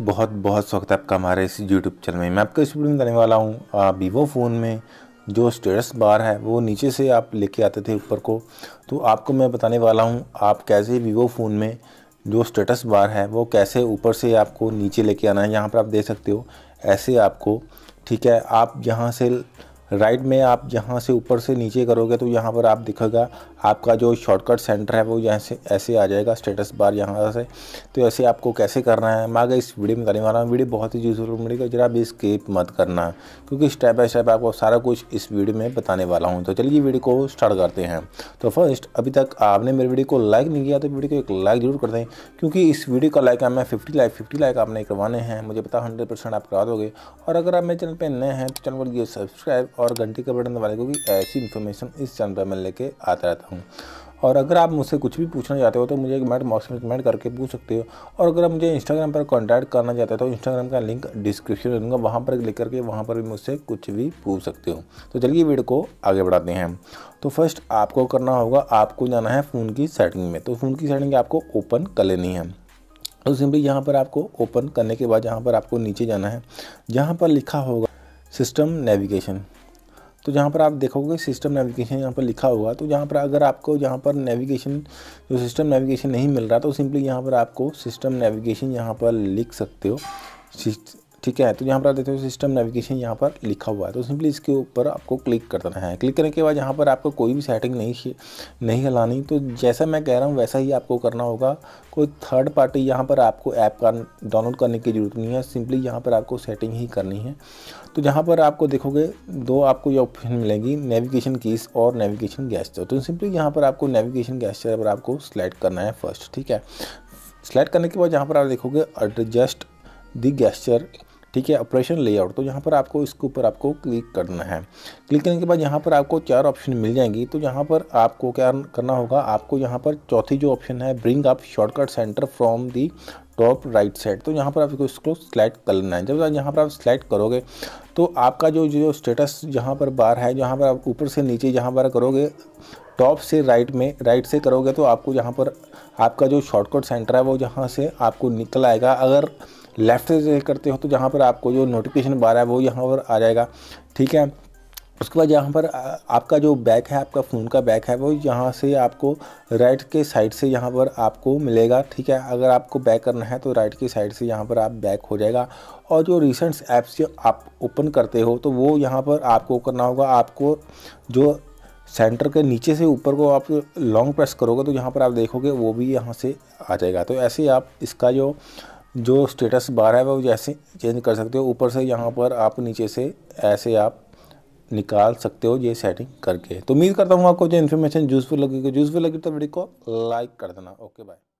बहुत बहुत स्वागत है आपका हमारे इस यूट्यूब चैनल में मैं आपको इस वीडियो में करने वाला हूँ वीवो फ़ोन में जो स्टेटस बार है वो नीचे से आप लेके आते थे ऊपर को तो आपको मैं बताने वाला हूँ आप कैसे वीवो फ़ोन में जो स्टेटस बार है वो कैसे ऊपर से आपको नीचे लेके आना है यहाँ पर आप देख सकते हो ऐसे आपको ठीक है आप यहाँ से राइट में आप जहाँ से ऊपर से नीचे करोगे तो यहाँ पर आप दिखेगा आपका जो शॉर्टकट सेंटर है वो यहाँ से ऐसे आ जाएगा स्टेटस बार यहाँ से तो ऐसे आपको कैसे करना है मैं आगे इस वीडियो में बताने वाला हूँ वीडियो बहुत ही यूजफुल मिलेगा जरा भी स्केप मत करना क्योंकि स्टेप बाय स्टेप आपको सारा कुछ इस वीडियो में बताने वाला हूँ तो चलिए वीडियो को स्टार्ट करते हैं तो फर्स्ट अभी तक आपने मेरे वीडियो को लाइक नहीं किया तो वीडियो को एक लाइक जरूर कर दें क्योंकि इस वीडियो का लाइक हमें फिफ्टी लाइक फिफ्टी लाइक आपने करवाने हैं मुझे पता हंड्रेड आप करा दोगे और अगर आप मेरे चैनल पर नए हैं तो चैनल को सब्सक्राइब और घंटी का बटन दबाने को ऐसी इन्फॉर्मेशन इस चैनल पर मैं लेके आता रहता हूँ और अगर आप मुझसे कुछ भी पूछना चाहते हो तो मुझे कमेंट बॉक्स में कमेंट करके पूछ सकते हो और अगर आप मुझे इंस्टाग्राम पर कॉन्टैक्ट करना चाहते हो तो इंस्टाग्राम का लिंक डिस्क्रिप्शन में दूंगा वहाँ पर क्लिक करके वहाँ पर भी मुझसे कुछ भी पूछ सकते हो तो चलिए वीडियो को आगे बढ़ाते हैं तो फर्स्ट आपको करना होगा आपको जाना है फ़ोन की सेटिंग में तो फ़ोन की सेटिंग आपको ओपन कर लेनी है तो सिंपली यहाँ पर आपको ओपन करने के बाद यहाँ पर आपको नीचे जाना है जहाँ पर लिखा होगा सिस्टम नेविगेशन तो जहाँ पर आप देखोगे सिस्टम नेविगेशन यहाँ पर लिखा होगा तो यहाँ पर अगर आपको यहाँ पर नेविगेशन जो सिस्टम नेविगेशन नहीं मिल रहा तो सिंपली यहाँ पर आपको सिस्टम नेविगेशन यहाँ पर लिख सकते हो ठीक है तो यहाँ पर आप देखते हो सिस्टम नेविगेशन यहाँ पर लिखा हुआ है तो सिंपली इसके ऊपर आपको क्लिक करना है क्लिक करने के बाद यहाँ पर आपको कोई भी सेटिंग नहीं नहीं हिलानी तो जैसा मैं कह रहा हूँ वैसा ही आपको करना होगा कोई थर्ड पार्टी यहाँ पर आपको ऐप का डाउनलोड करने की ज़रूरत नहीं है सिंपली यहाँ पर आपको सेटिंग ही करनी है तो जहाँ पर आपको देखोगे दो आपको ये ऑप्शन मिलेंगी नेविगेशन कीस और नेविगेशन गैस्टर तो सिंपली यहाँ पर आपको नेविगेशन गैस्टर पर आपको सेलेक्ट करना है फर्स्ट ठीक है सेलेक्ट करने के बाद यहाँ पर आप देखोगे एडजस्ट दी गैस्चर ठीक है ऑपरेशन लेआउट तो यहाँ पर आपको इसके ऊपर आपको क्लिक करना है क्लिक करने के बाद यहाँ पर आपको चार ऑप्शन मिल जाएंगी तो यहाँ पर आपको क्या करना होगा आपको यहाँ पर चौथी जो ऑप्शन है bring up shortcut center from the top right side तो यहाँ पर आपको इसको सिलेक्ट कर लेना है जब यहाँ पर आप सिलेक्ट करोगे तो आपका जो जो स्टेटस जहाँ पर बार है जहाँ पर आप ऊपर से नीचे जहाँ पर करोगे टॉप से राइट में राइट से करोगे तो आपको यहाँ पर आपका जो शॉर्टकट सेंटर है वो यहाँ से आपको निकल आएगा अगर लेफ़्ट से करते हो तो जहाँ पर आपको जो नोटिफिकेशन बार है वो यहाँ पर आ जाएगा ठीक है उसके बाद यहाँ पर आपका जो बैक है आपका फ़ोन का बैक है वो यहाँ से आपको राइट के साइड से यहाँ पर आपको मिलेगा ठीक है अगर आपको बैक करना है तो राइट के साइड से यहाँ पर आप बैक हो जाएगा और जो रिसेंट्स ऐप्स आप ओपन करते हो तो वो यहाँ पर आपको करना होगा आपको जो सेंटर के नीचे से ऊपर को आप लॉन्ग प्रेस करोगे तो यहाँ पर आप देखोगे वो भी यहाँ से आ जाएगा तो ऐसे आप इसका जो जो स्टेटस बार है वो जैसे चेंज कर सकते हो ऊपर से यहाँ पर आप नीचे से ऐसे आप निकाल सकते हो ये सेटिंग करके तो उम्मीद करता हूँ आपको जो इन्फॉर्मेशन यूज़फुल लगेगी यूज़फुल लगी तो वीडियो को लाइक कर देना ओके बाय